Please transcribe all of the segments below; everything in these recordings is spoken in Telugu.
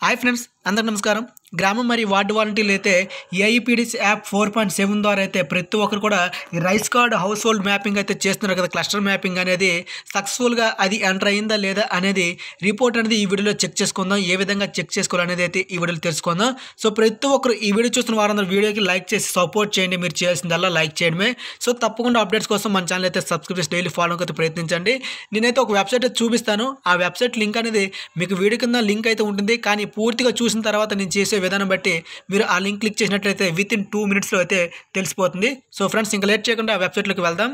Hi friends, అందరికి నమస్కారం గ్రామం మరియు వార్డు వాలంటీర్లు అయితే AePDS e app four point seven ద్వారా అయితే ప్రతి ఒక్కరు కూడా ఈ rice card household mapping అయితే చేస్తున్నారు కదా క్లస్టర్ మ్యాపింగ్ అనేది సక్సెస్ఫుల్గా అది ఎంటర్ అయిందా లేదా అనేది రిపోర్ట్ అనేది ఈ వీడియోలో చెక్ చేసుకుందాం ఏ విధంగా చెక్ అనేది అయితే ఈ వీడియోలో తెలుసుకుందాం సో ప్రతి ఒక్కరు ఈ వీడియో చూస్తున్న వారందరూ వీడియోకి లైక్ చేసి సపోర్ట్ చేయండి మీరు చేయాల్సిందల్లా లైక్ చేయడమే సో తప్పకుండా అప్డేట్స్ కోసం మన ఛానల్ అయితే సబ్స్క్రైబ్ చేసి డైలీ ఫాలో అయితే ప్రయత్నించండి నేనైతే ఒక వెబ్సైట్ చూపిస్తాను ఆ వెబ్సైట్ లింక్ అనేది మీకు వీడియో కింద లింక్ అయితే ఉంటుంది కానీ పూర్తిగా చూసిన చేసిన తర్వాత నేను చేసే విధానం బట్టి మీరు ఆ లింక్ క్లిక్ చేసినట్లయితే విత్ ఇన్ టూ మినిట్స్లో అయితే తెలిసిపోతుంది సో ఫ్రెండ్స్ ఇంకా లేట్ చేయకుండా వెబ్సైట్లోకి వెళ్దాం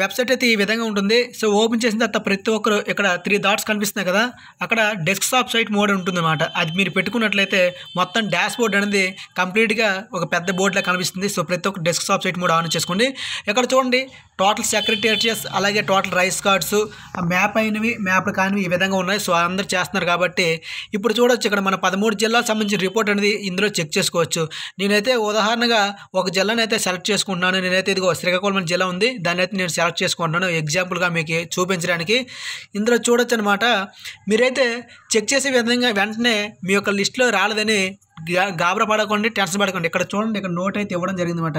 వెబ్సైట్ అయితే ఈ విధంగా ఉంటుంది సో ఓపెన్ చేసిన తర్వాత ప్రతి ఒక్కరు ఇక్కడ త్రీ డాట్స్ కనిపిస్తున్నాయి కదా అక్కడ టాప్ సైట్ మోడ్ అనమాట అది మీరు పెట్టుకున్నట్లయితే మొత్తం డాష్ బోర్డ్ అనేది కంప్లీట్గా ఒక పెద్ద బోర్డులా కనిపిస్తుంది సో ప్రతి ఒక్క టాప్ సైట్ మోడ్ ఆన్ చేసుకోండి ఇక్కడ చూడండి టోటల్ సెక్రటేరియస్ అలాగే టోటల్ రైస్ కార్డ్స్ మ్యాప్ అయినవి మ్యాప్ కానివి ఈ విధంగా ఉన్నాయి సో అందరు చేస్తున్నారు కాబట్టి ఇప్పుడు చూడొచ్చు ఇక్కడ మన పదమూడు జిల్లాకు సంబంధించిన రిపోర్ట్ అనేది ఇందులో చెక్ చేసుకోవచ్చు నేనైతే ఉదాహరణగా ఒక జిల్లానైతే సెలెక్ట్ చేసుకుంటున్నాను నేనైతే ఇదిగో శ్రీకాకుళం జిల్లా ఉంది దాన్ని అయితే నేను సెలెక్ట్ చేసుకుంటున్నాను ఎగ్జాంపుల్గా మీకు చూపించడానికి ఇందులో చూడొచ్చు అనమాట మీరైతే చెక్ చేసే విధంగా వెంటనే మీ యొక్క లిస్ట్లో రాలేదని గాబరా పడకండి టెన్షన్ పడకండి ఇక్కడ చూడండి ఇక్కడ నోట్ అయితే ఇవ్వడం జరిగిందన్నమాట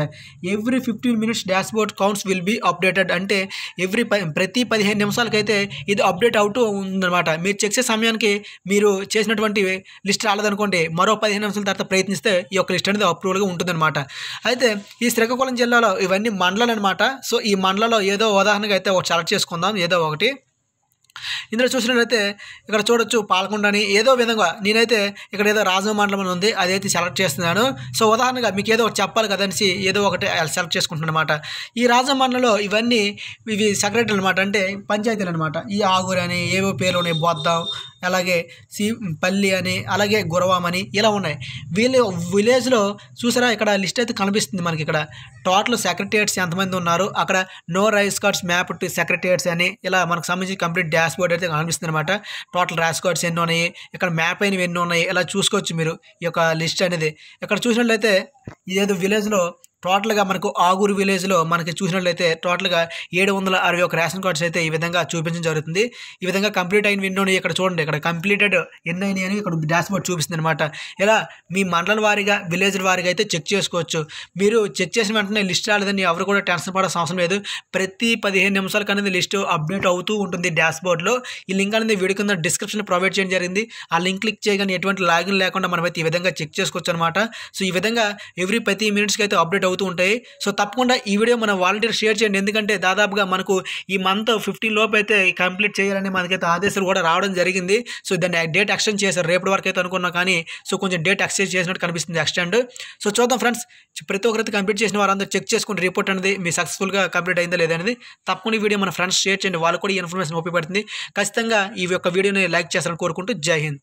every fifteen minutes dashboard counts will be updated అంటే ఎవ్రీ ప్రతి పదిహేను నిమిషాలకైతే ఇది అప్డేట్ అవుతూ ఉందన్నమాట మీరు చెక్ చేసే సమయానికి మీరు చేసినటువంటి లిస్ట్ రాలేదనుకోండి మరో పదిహేను నిమిషాల తర్వాత ప్రయత్నిస్తే ఈ యొక్క లిస్ట్ అనేది అప్రూవల్గా ఉంటుందన్నమాట అయితే ఈ శ్రీకాకుళం జిల్లాలో ఇవన్నీ మండలాలు అనమాట సో ఈ మండలలో ఏదో ఉదాహరణగా అయితే ఒక సెలెక్ట్ చేసుకుందాం ఏదో ఒకటి ఇందులో చూసినట్లయితే ఇక్కడ చూడొచ్చు పాల్గొండని ఏదో విధంగా నేనైతే ఇక్కడ ఏదో రాజమండలం అని ఉంది అదైతే సెలెక్ట్ చేస్తున్నాను సో ఉదాహరణగా మీకు ఏదో చెప్పాలి కదనేసి ఏదో ఒకటి సెలెక్ట్ చేసుకుంటున్నాను అనమాట ఈ రాజమండలంలో ఇవన్నీ ఇవి సెక్రటరీ అనమాట అంటే పంచాయతీలు అనమాట ఈ ఆగురని అని ఏవో పేర్లు ఉన్నాయి బొద్దాం అలాగే సి పల్లి అని అలాగే గురవం అని ఇలా ఉన్నాయి వీళ్ళు విలేజ్లో చూసారా ఇక్కడ లిస్ట్ అయితే కనిపిస్తుంది మనకి ఇక్కడ టోటల్ సెక్రటరియట్స్ ఎంతమంది ఉన్నారు అక్కడ no rice cards map to secretariats అని ఇలా మనకు సంబంధించి కంప్లీట్ డాష్ బోర్డ్ అయితే కనిపిస్తుంది అనమాట టోటల్ రైస్ కార్డ్స్ ఎన్ని ఉన్నాయి ఇక్కడ మ్యాప్ అయినవి ఎన్ని ఉన్నాయి ఇలా చూసుకోవచ్చు మీరు ఈ యొక్క లిస్ట్ అనేది ఇక్కడ చూసినట్లయితే ఇదేదో విలేజ్లో టోటల్గా మనకు ఆగూరు విలేజ్లో మనకి చూసినట్లయితే టోటల్గా ఏడు వందల అరవై ఒక రేషన్ కార్డ్స్ అయితే ఈ విధంగా చూపించడం జరుగుతుంది ఈ విధంగా కంప్లీట్ అయిన విండోని ఇక్కడ చూడండి ఇక్కడ కంప్లీటెడ్ ఎన్ని అయినాయి అని ఇక్కడ డాష్ బోర్డ్ చూపిస్తుంది అనమాట ఇలా మీ మండల వారీగా విలేజ్ వారిగా అయితే చెక్ చేసుకోవచ్చు మీరు చెక్ చేసిన వెంటనే లిస్ట్ రాలేదని ఎవరు కూడా టెన్షన్ పడాల్సిన అవసరం లేదు ప్రతి పదిహేను నిమిషాలకు అనేది లిస్ట్ అప్డేట్ అవుతూ ఉంటుంది డాష్ బోర్డ్లో ఈ లింక్ అనేది వీడికి కింద డిస్క్రిప్షన్ ప్రొవైడ్ చేయడం జరిగింది ఆ లింక్ క్లిక్ చేయగానే ఎటువంటి లాగిన్ లేకుండా మనమైతే ఈ విధంగా చెక్ చేసుకోవచ్చు అనమాట సో ఈ విధంగా ఎవ్రీ ప్రతి మినిట్స్కి అయితే అప్డేట్ అవుతూ ఉంటాయి సో తప్పకుండా ఈ వీడియో మన వాలంటీర్ షేర్ చేయండి ఎందుకంటే దాదాపుగా మనకు ఈ మంత్ ఫిఫ్టీన్ లోపు అయితే కంప్లీట్ చేయాలని మనకైతే ఆదేశాలు కూడా రావడం జరిగింది సో దాన్ని డేట్ ఎక్స్టెండ్ చేశారు రేపటి వరకు అయితే అనుకున్నా కానీ సో కొంచెం డేట్ ఎక్స్టెండ్ చేసినట్టు కనిపిస్తుంది ఎక్స్టెండ్ సో చూద్దాం ఫ్రెండ్స్ ప్రతి ఒక్కరైతే కంప్లీట్ చేసిన వారందరూ చెక్ చేసుకుని రిపోర్ట్ అనేది మీ సక్సెస్ఫుల్గా కంప్లీట్ అయిందా లేదా అనేది తప్పకుండా ఈ వీడియో మన ఫ్రెండ్స్ షేర్ చేయండి వాళ్ళు కూడా ఈ ఇన్ఫర్మేషన్ ఉపయోగపడుతుంది ఖచ్చితంగా ఈ యొక్క వీడియోని లైక్ చేస్తారని కోరుకుంటూ జై హింద్